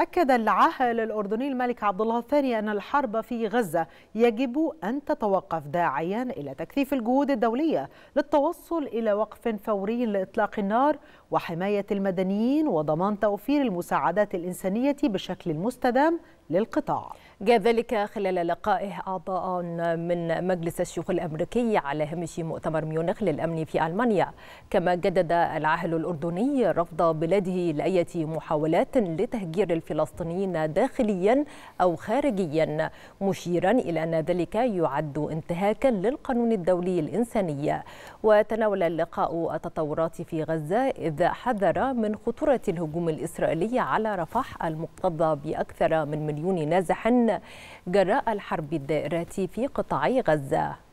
أكد العاهل الأردني الملك عبد الله الثاني أن الحرب في غزة يجب أن تتوقف داعيا إلى تكثيف الجهود الدولية للتوصل إلى وقف فوري لإطلاق النار وحماية المدنيين وضمان توفير المساعدات الإنسانية بشكل مستدام للقطاع جاء ذلك خلال لقائه أعضاء من مجلس الشيوخ الأمريكي على هامش مؤتمر ميونخ للأمن في ألمانيا كما جدد العاهل الأردني رفض بلاده لاي محاولات لتهجير الفلسطينيين داخليا أو خارجيا مشيرا إلى أن ذلك يعد انتهاكا للقانون الدولي الإنساني وتناول اللقاء التطورات في غزة إذ حذر من خطورة الهجوم الإسرائيلي على رفح المكتظة بأكثر من مليون نازح جراء الحرب الدائرة في قطاع غزة